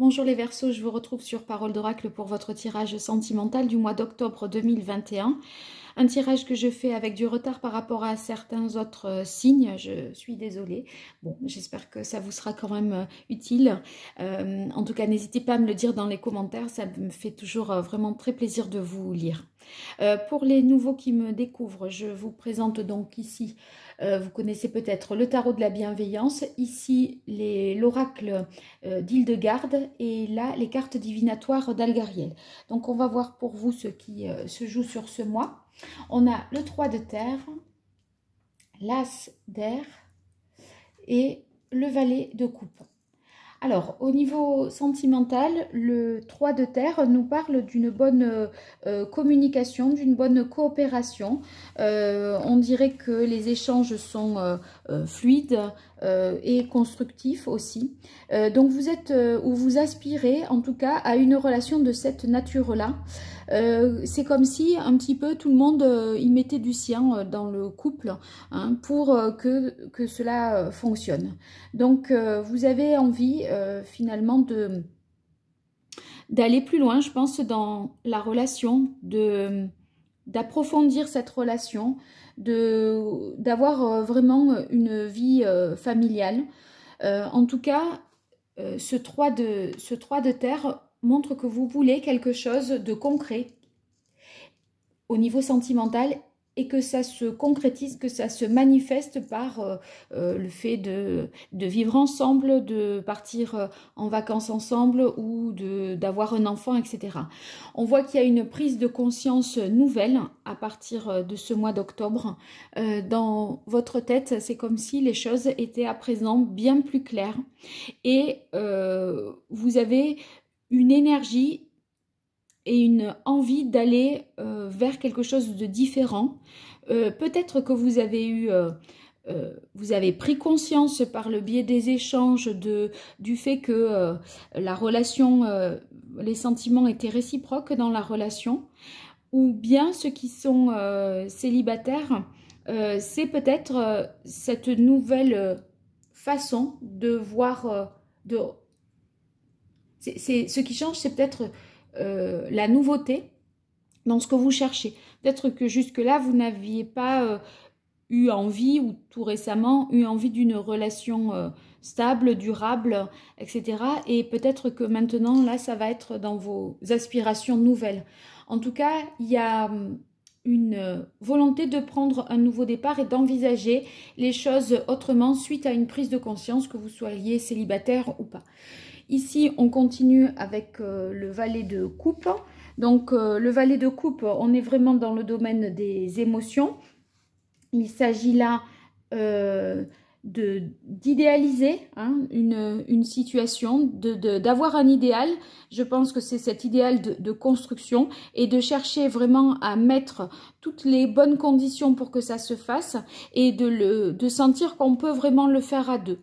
Bonjour les Verseaux, je vous retrouve sur Parole d'Oracle pour votre tirage sentimental du mois d'octobre 2021 un tirage que je fais avec du retard par rapport à certains autres euh, signes. Je suis désolée. Bon, j'espère que ça vous sera quand même euh, utile. Euh, en tout cas, n'hésitez pas à me le dire dans les commentaires. Ça me fait toujours vraiment très plaisir de vous lire. pour les nouveaux qui me découvrent, je vous présente donc ici, vous connaissez peut-être le tarot de la bienveillance, ici l'oracle d'Ildegarde d'Île-de-Garde et là les cartes divinatoires d'Algariel. Donc on va voir pour vous ce qui se joue sur ce mois. On a le 3 de terre, l'as d'air et le valet de coupe. Alors, au niveau sentimental, le 3 de terre nous parle d'une bonne euh, euh, communication, d'une bonne coopération. Euh, on dirait que les échanges sont fluides, euh, et constructif aussi. Euh, donc vous êtes euh, ou vous aspirez en tout cas à une relation de cette nature-là. c'est comme si un petit peu tout le monde y mettait du sien dans le couple hein, pour que, que, cela fonctionne. Donc vous avez envie finalement de d'aller plus loin, je pense, dans la relation, de d'approfondir cette relation, d'avoir euh, vraiment euh, une vie euh, familiale. en tout cas, ce 3 de, ce 3 de terre montre que vous voulez quelque chose de concret au niveau sentimental et que ça se concrétise, que ça se manifeste par euh, euh, le fait de, vivre ensemble, de partir euh, en vacances ensemble ou d'avoir un enfant, etc. On voit qu'il y a une prise de conscience nouvelle à partir de ce mois d'octobre. dans votre tête, c'est comme si les choses étaient à présent bien plus claires et vous avez une énergie et une envie d'aller euh, vers quelque chose de différent. Euh, peut-être que vous avez eu... Euh, vous avez pris conscience par le biais des échanges de, du fait que la relation, les sentiments étaient réciproques dans la relation, ou bien ceux qui sont célibataires, c'est peut-être cette nouvelle façon de voir, de... ce qui change, c'est peut-être euh, la nouveauté dans ce que vous cherchez. Peut-être que jusque-là, vous n'aviez pas euh, eu envie, ou tout récemment, eu envie d'une relation euh, stable, durable, etc. Et peut-être que maintenant, là, ça va être dans vos aspirations nouvelles. En tout cas, il y a hum, une volonté de prendre un nouveau départ et d'envisager les choses autrement suite à une prise de conscience que vous soyez célibataire ou pas. Ici, on continue avec euh, le valet de coupe. Donc, euh, le valet de coupe, on est vraiment dans le domaine des émotions. Il s'agit là euh, d'idéaliser hein, une, situation, d'avoir un idéal. Je pense que c'est cet idéal de, construction et de chercher vraiment à mettre toutes les bonnes conditions pour que ça se fasse et de, sentir qu'on peut vraiment le faire à deux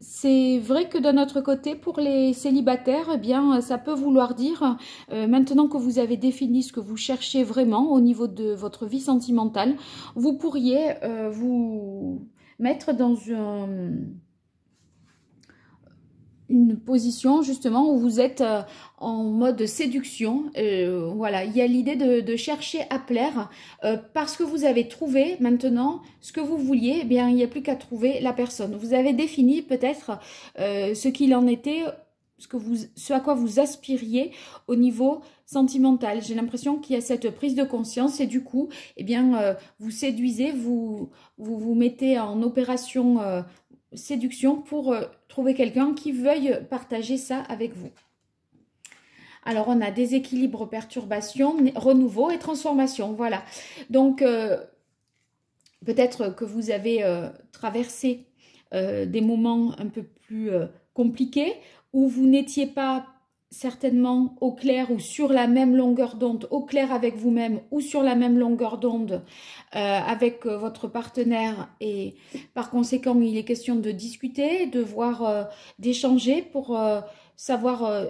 c'est vrai que d'un autre côté, pour les célibataires, eh bien, euh, ça peut vouloir dire, euh, maintenant que vous avez défini ce que vous cherchez vraiment au niveau de votre vie sentimentale, vous pourriez euh, vous mettre dans un une position justement où vous êtes euh, en mode séduction. Euh, voilà, il y a l'idée de, chercher à plaire euh, parce que vous avez trouvé maintenant ce que vous vouliez. Eh bien, il n'y a plus qu'à trouver la personne. Vous avez défini peut-être ce qu'il en était, ce, que vous, ce à quoi vous aspiriez au niveau sentimental. J'ai l'impression qu'il y a cette prise de conscience et du coup, et eh bien, vous séduisez, vous, vous vous mettez en opération séduction pour trouver quelqu'un qui veuille partager ça avec vous. Alors, on a déséquilibre, perturbation, renouveau et transformation. Voilà. Donc, euh, peut-être que vous avez euh, traversé euh, des moments un peu plus compliqués où vous n'étiez pas certainement au clair ou sur la même longueur d'onde, au clair avec vous-même ou sur la même longueur d'onde euh, avec euh, votre partenaire. Et par conséquent, il est question de discuter, de voir, euh, d'échanger pour savoir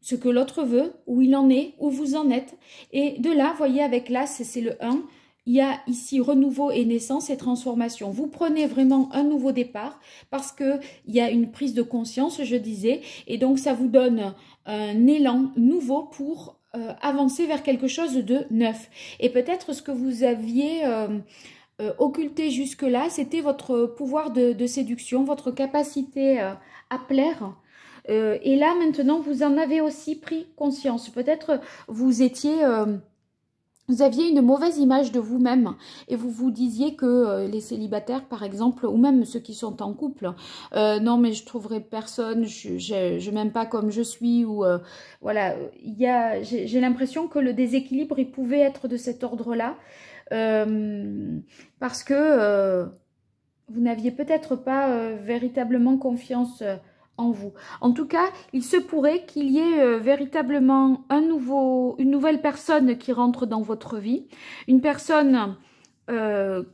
ce que l'autre veut, où il en est, où vous en êtes. Et de là, voyez, avec l'as, c'est le 1, il y a ici renouveau et naissance et transformation. Vous prenez vraiment un nouveau départ parce qu'il y a une prise de conscience, je disais, et donc ça vous donne un élan nouveau pour euh, avancer vers quelque chose de neuf. Et peut-être ce que vous aviez euh, euh, occulté jusque-là, c'était votre pouvoir de, de, séduction, votre capacité à plaire. et là, maintenant, vous en avez aussi pris conscience. Peut-être vous étiez vous aviez une mauvaise image de vous-même et vous vous disiez que euh, les célibataires, par exemple, ou même ceux qui sont en couple, euh, non mais je trouverai personne, je, je, m'aime pas comme je suis ou euh, voilà, il y j'ai l'impression que le déséquilibre il pouvait être de cet ordre-là parce que vous n'aviez peut-être pas véritablement confiance en vous. En tout cas, il se pourrait qu'il y ait euh, véritablement un nouveau, une nouvelle personne qui rentre dans votre vie, une personne euh,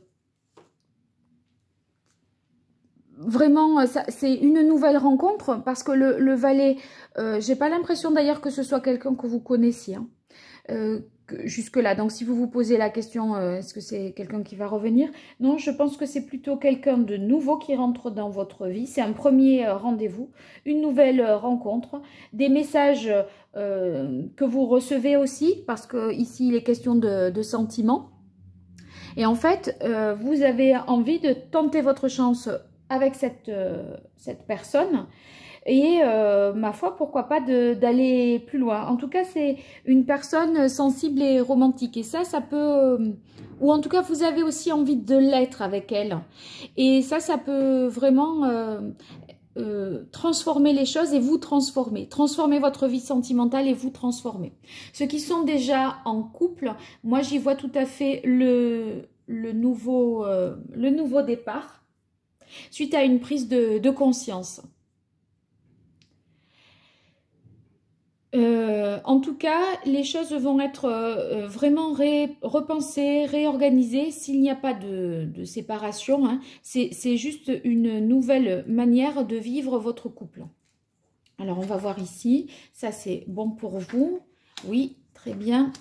vraiment, euh, c'est une nouvelle rencontre parce que le, valet, j'ai pas l'impression d'ailleurs que ce soit quelqu'un que vous connaissiez. Hein jusque-là. Donc, si vous vous posez la question, euh, est-ce que c'est quelqu'un qui va revenir Non, je pense que c'est plutôt quelqu'un de nouveau qui rentre dans votre vie. C'est un premier euh, rendez-vous, une nouvelle euh, rencontre, des messages que vous recevez aussi, parce que il est question de, de sentiments. Et en fait, vous avez envie de tenter votre chance avec cette, euh, cette personne. Et euh, ma foi, pourquoi pas d'aller plus loin. En tout cas, c'est une personne sensible et romantique. Et ça, ça peut... Euh, ou en tout cas, vous avez aussi envie de l'être avec elle. Et ça, ça peut vraiment euh, euh transformer les choses et vous transformer. Transformer votre vie sentimentale et vous transformer. Ceux qui sont déjà en couple, moi, j'y vois tout à fait le, le, nouveau, le nouveau départ suite à une prise de, conscience. Euh, en tout cas, les choses vont être euh, vraiment repensées, réorganisées s'il n'y a pas de, séparation. Hein. C'est juste une nouvelle manière de vivre votre couple. Alors, on va voir ici. Ça, c'est bon pour vous. Oui, très bien.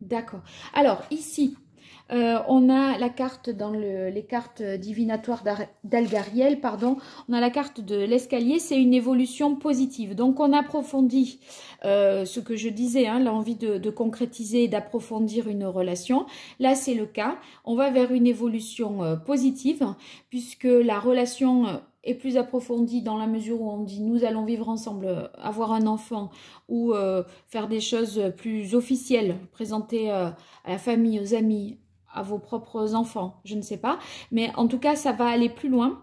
D'accord. Alors, ici, euh, on a la carte dans les cartes divinatoires d'Algariel, pardon. On a la carte de l'escalier, c'est une évolution positive. Donc on approfondit euh, ce que je disais, hein, l'envie de, concrétiser et d'approfondir une relation. Là c'est le cas. On va vers une évolution euh, positive puisque la relation est plus approfondie dans la mesure où on dit nous allons vivre ensemble, avoir un enfant ou faire des choses plus officielles, présenter à la famille, aux amis, à vos propres enfants, je ne sais pas. Mais en tout cas, ça va aller plus loin.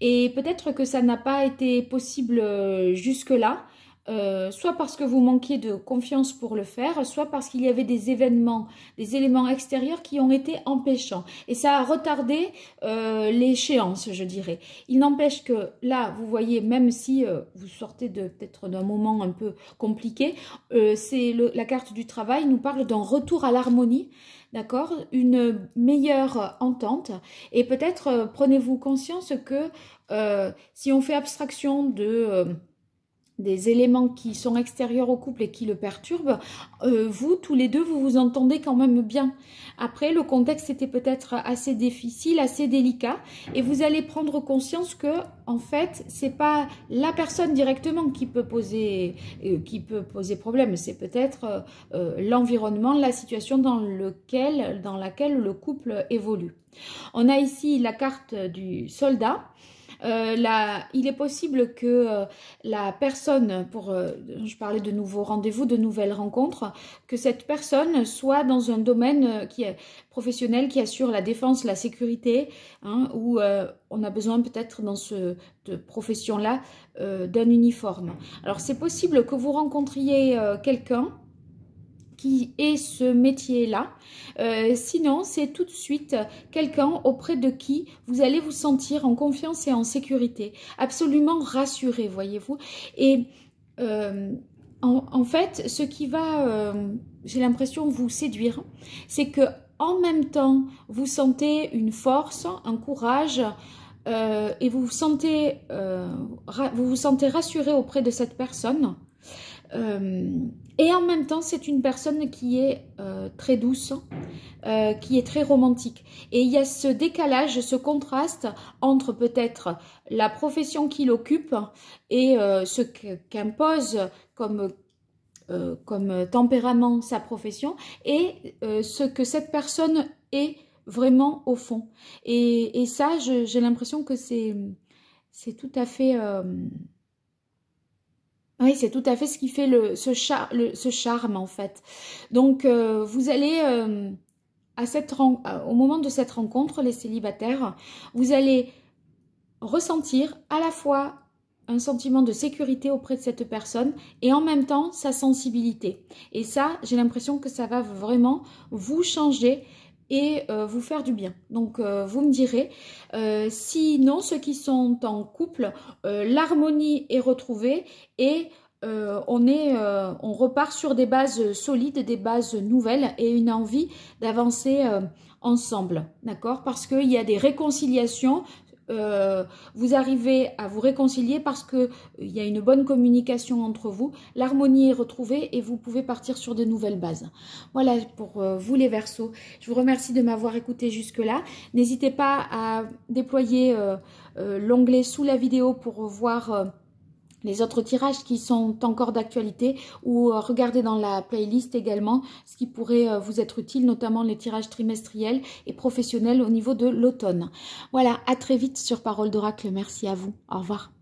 Et peut-être que ça n'a pas été possible euh, jusque-là, euh, soit parce que vous manquiez de confiance pour le faire, soit parce qu'il y avait des événements, des éléments extérieurs qui ont été empêchants. Et ça a retardé euh, l'échéance, je dirais. Il n'empêche que là, vous voyez, même si euh, vous sortez de peut-être d'un moment un peu compliqué, c'est la carte du travail nous parle d'un retour à l'harmonie, d'accord Une meilleure entente. Et peut-être prenez-vous conscience que si on fait abstraction de des éléments qui sont extérieurs au couple et qui le perturbent, euh, vous, tous les deux, vous vous entendez quand même bien. Après, le contexte était peut-être assez difficile, assez délicat, et vous allez prendre conscience que, en fait, c'est pas la personne directement qui peut poser, euh, qui peut poser problème, c'est peut-être euh, l'environnement, la situation dans, lequel, dans laquelle le couple évolue. On a ici la carte du soldat. Euh, il est possible que euh, la personne, pour euh, je parlais de nouveaux rendez-vous, de nouvelles rencontres, que cette personne soit dans un domaine qui est professionnel qui assure la défense, la sécurité, hein, où on a besoin peut-être dans ce profession-là d'un uniforme. Alors c'est possible que vous rencontriez quelqu'un qui est ce métier-là. Euh, sinon, c'est tout de suite quelqu'un auprès de qui vous allez vous sentir en confiance et en sécurité, absolument rassuré, voyez-vous. Et euh, en, fait, ce qui va, euh, j'ai l'impression, vous séduire, c'est que en même temps, vous sentez une force, un courage, et vous sentez, vous vous sentez rassuré auprès de cette personne. Euh, et en même temps, c'est une personne qui est euh, très douce, euh, qui est très romantique. Et il y a ce décalage, ce contraste entre peut-être la profession qu'il occupe et ce qu'impose comme comme tempérament sa profession et ce que cette personne est vraiment au fond. Et, ça, j'ai l'impression que c'est tout à fait... Oui, c'est tout à fait ce qui fait ce, charme en fait. Donc euh, vous allez euh, à cette, euh, au moment de cette rencontre, les célibataires, vous allez ressentir à la fois un sentiment de sécurité auprès de cette personne et en même temps sa sensibilité. Et ça, j'ai l'impression que ça va vraiment vous changer et euh, vous faire du bien. Donc euh, vous me direz, euh, sinon ceux qui sont en couple, l'harmonie est retrouvée et on, est, on repart sur des bases solides, des bases nouvelles et une envie d'avancer ensemble, d'accord Parce qu'il y a des réconciliations euh, vous arrivez à vous réconcilier parce qu'il euh, il y a une bonne communication entre vous, l'harmonie est retrouvée et vous pouvez partir sur de nouvelles bases. Voilà pour euh, vous les Verseaux. Je vous remercie de m'avoir écouté jusque-là. N'hésitez pas à déployer l'onglet sous la vidéo pour voir les autres tirages qui sont encore d'actualité ou euh, regardez dans la playlist également ce qui pourrait euh, vous être utile, notamment les tirages trimestriels et professionnels au niveau de l'automne. Voilà, à très vite sur Parole d'Oracle. Merci à vous. Au revoir.